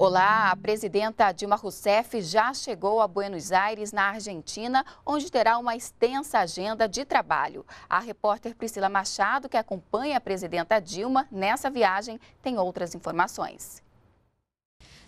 Olá, a presidenta Dilma Rousseff já chegou a Buenos Aires, na Argentina, onde terá uma extensa agenda de trabalho. A repórter Priscila Machado, que acompanha a presidenta Dilma nessa viagem, tem outras informações.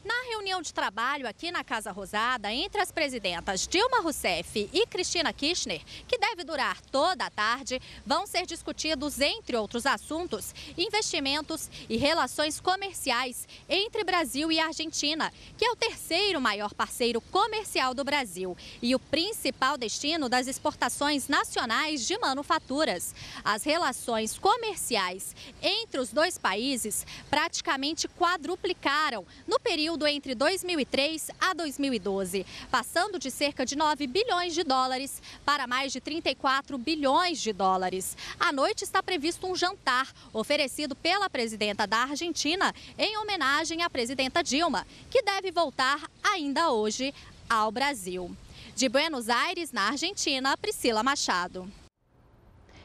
Na reunião de trabalho aqui na Casa Rosada entre as presidentas Dilma Rousseff e Cristina Kirchner, que deve durar toda a tarde, vão ser discutidos, entre outros assuntos, investimentos e relações comerciais entre Brasil e Argentina, que é o terceiro maior parceiro comercial do Brasil e o principal destino das exportações nacionais de manufaturas. As relações comerciais entre os dois países praticamente quadruplicaram no período entre entre 2003 a 2012, passando de cerca de 9 bilhões de dólares para mais de 34 bilhões de dólares. À noite está previsto um jantar oferecido pela presidenta da Argentina em homenagem à presidenta Dilma, que deve voltar ainda hoje ao Brasil. De Buenos Aires, na Argentina, Priscila Machado.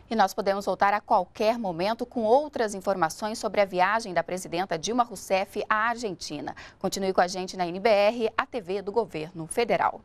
E nós podemos voltar a qualquer momento com outras informações sobre a viagem da presidenta Dilma Rousseff à Argentina. Continue com a gente na NBR, a TV do Governo Federal.